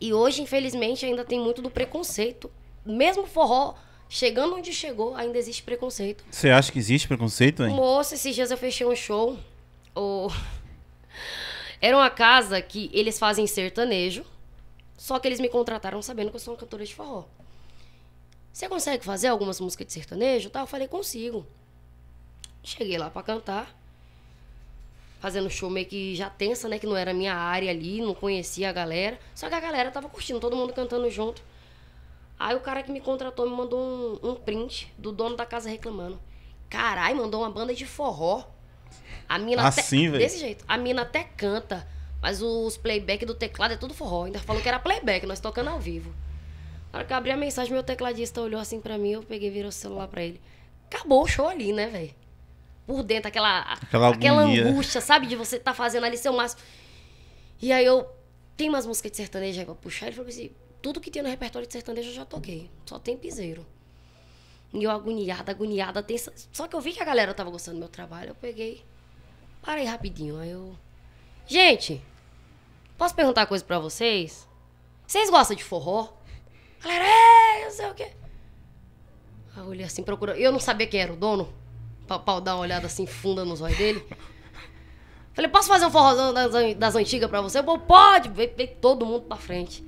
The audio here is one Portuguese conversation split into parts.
E hoje, infelizmente, ainda tem muito do preconceito. Mesmo forró chegando onde chegou, ainda existe preconceito. Você acha que existe preconceito, hein? Moça, esses dias eu fechei um show. Oh... Era uma casa que eles fazem sertanejo, só que eles me contrataram sabendo que eu sou uma cantora de forró. Você consegue fazer algumas músicas de sertanejo? Tá, eu falei, consigo. Cheguei lá para cantar fazendo show meio que já tensa, né? Que não era minha área ali, não conhecia a galera. Só que a galera tava curtindo, todo mundo cantando junto. Aí o cara que me contratou me mandou um, um print do dono da casa reclamando. Carai, mandou uma banda de forró. A mina assim, até, Desse jeito. A mina até canta, mas os playback do teclado é tudo forró. Ainda falou que era playback, nós tocando ao vivo. Na hora que eu abri a mensagem, meu tecladista olhou assim para mim, eu peguei e virei o celular para ele. Acabou o show ali, né, velho? por dentro, aquela, aquela, aquela angústia, sabe? De você tá fazendo ali seu máximo. E aí eu. Tem umas músicas de sertanejo aí pra puxar. Ele falou assim: tudo que tem no repertório de sertanejo eu já toquei. Só tem piseiro. E eu agoniada, agoniada, tensa. Só que eu vi que a galera tava gostando do meu trabalho. Eu peguei. Parei rapidinho. Aí eu. Gente, posso perguntar uma coisa pra vocês? Vocês gostam de forró? Galera, é, eu sei o quê. Aí eu olhei assim, procurando. Eu não sabia quem era o dono. Pra, pra dar uma olhada assim funda nos olhos dele. Falei, posso fazer um forrozão das, das antigas pra você? Pô, pode! Veio, veio todo mundo pra frente.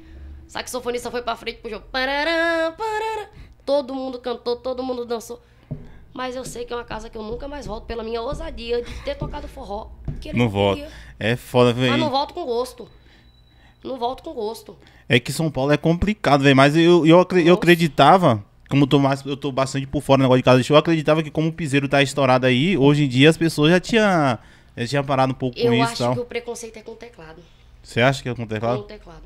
Saxofonista foi pra frente, puxou. Parará, parará. Todo mundo cantou, todo mundo dançou. Mas eu sei que é uma casa que eu nunca mais volto pela minha ousadia de ter tocado forró. não volto. É foda, velho. Mas não volto com gosto. Não volto com gosto. É que São Paulo é complicado, velho. Mas eu, eu, eu, eu acreditava como eu tô, mais, eu tô bastante por fora do negócio de casa de show, eu acreditava que como o piseiro tá estourado aí, hoje em dia as pessoas já tinham já tinha parado um pouco eu com isso. Eu acho que o preconceito é com o teclado. Você acha que é com o teclado? Com o teclado.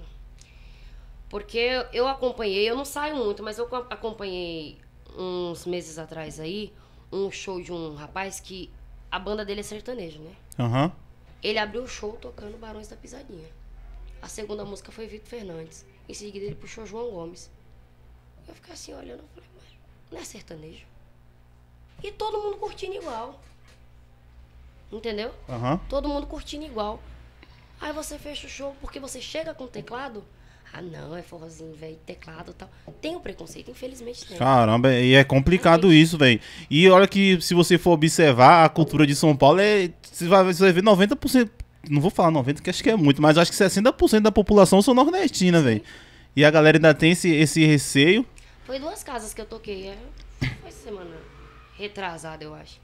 Porque eu acompanhei, eu não saio muito, mas eu acompanhei uns meses atrás aí um show de um rapaz que a banda dele é sertanejo, né? Aham. Uhum. Ele abriu o show tocando Barões da Pisadinha. A segunda música foi Vitor Fernandes. Em seguida ele puxou João Gomes. Eu fiquei assim olhando, eu falei, mas não é sertanejo. E todo mundo curtindo igual. Entendeu? Uhum. Todo mundo curtindo igual. Aí você fecha o show porque você chega com o teclado. Ah, não, é forrozinho, velho, teclado e tal. Tem o um preconceito, infelizmente tem. Caramba, e é complicado é. isso, velho. E olha que se você for observar, a cultura de São Paulo é. Você vai, você vai ver 90%. Não vou falar 90%, que acho que é muito, mas acho que 60% da população são nordestina, velho. E a galera ainda tem esse, esse receio. Foi duas casas que eu toquei. É, foi semana retrasada, eu acho.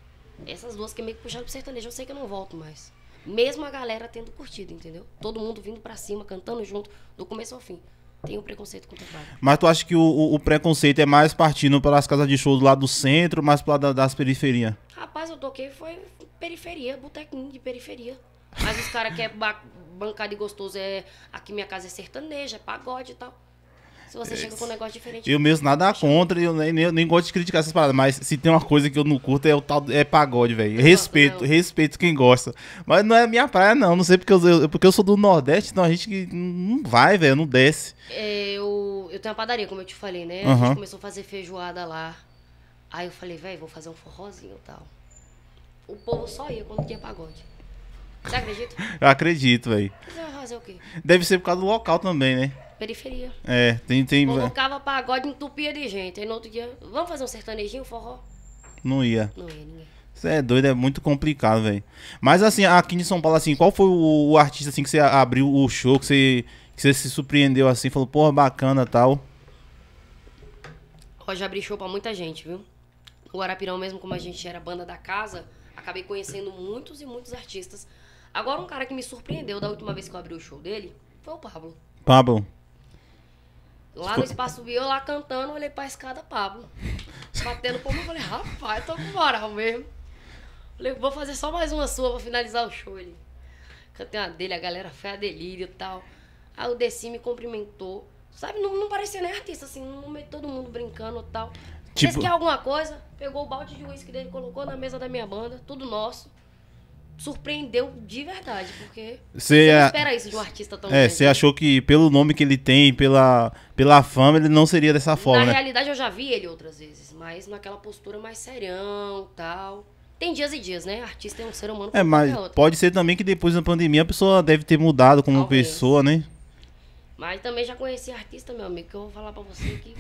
Essas duas que meio que puxaram pro sertanejo, eu sei que eu não volto mais. Mesmo a galera tendo curtido, entendeu? Todo mundo vindo pra cima, cantando junto, do começo ao fim. Tem um preconceito contra o trabalho. Mas tu acha que o, o, o, preconceito é mais partindo pelas casas de show lá do centro, mais pro lado das periferias? Rapaz, eu toquei foi periferia, botequinho de periferia. Mas os caras que é bancada e gostoso é. Aqui minha casa é sertaneja, é pagode e tal. Se você é. chega com um negócio diferente. Eu mesmo nada contra, eu nem, nem, nem, gosto de criticar essas paradas, mas se tem uma coisa que eu não curto é o tal é pagode, velho. Respeito, gosto, respeito quem gosta. Mas não é minha praia não, não sei porque eu, eu porque eu sou do Nordeste, então a gente que não vai, velho, não desce. Eu eu tenho uma padaria, como eu te falei, né? Uhum. A gente começou a fazer feijoada lá. Aí eu falei, velho, vou fazer um forrozinho e tal. O povo só ia quando tinha pagode. Você acredita? eu acredito, velho. Mas vai fazer o quê? Deve ser por causa do local também, né? periferia. É, tem. tem... Colocava é. pagode, entupia de gente. Aí no outro dia, vamos fazer um sertanejinho, forró? Não ia. Não ia ninguém. Você é doido, é muito complicado, velho. Mas assim, aqui em São Paulo, assim, qual foi o, o, artista assim que você abriu o show, que você, que você se surpreendeu assim, falou, porra, bacana tal? Eu já abri show pra muita gente, viu? O Arapirão, mesmo como a gente era banda da casa, acabei conhecendo muitos e muitos artistas. Agora, um cara que me surpreendeu da última vez que eu abri o show dele foi o Pablo. Pablo? Lá no espaço viu lá cantando, olhei pra escada, Pablo. Batendo palma, eu falei, rapaz, tô com moral mesmo. Falei, vou fazer só mais uma sua pra finalizar o show. Ele. Cantei uma dele, a galera foi a delírio e tal. Aí o Deci me cumprimentou. Sabe, não, não parecia nem artista, assim, no meio todo mundo brincando e tal. Tipo... Fez que alguma coisa, pegou o balde de uísque dele, colocou na mesa da minha banda, tudo nosso surpreendeu de verdade, porque você não é- espera isso de um artista tão É, você achou que pelo nome que ele tem, pela, pela fama, ele não seria dessa forma, Na né? realidade, eu já vi ele outras vezes, mas naquela postura mais serião, tal... Tem dias e dias, né? Artista é um ser humano. É, mas pode ser também que depois da pandemia a pessoa deve ter mudado como Talvez. pessoa, né? Mas também já conheci artista, meu amigo, que eu vou falar pra você que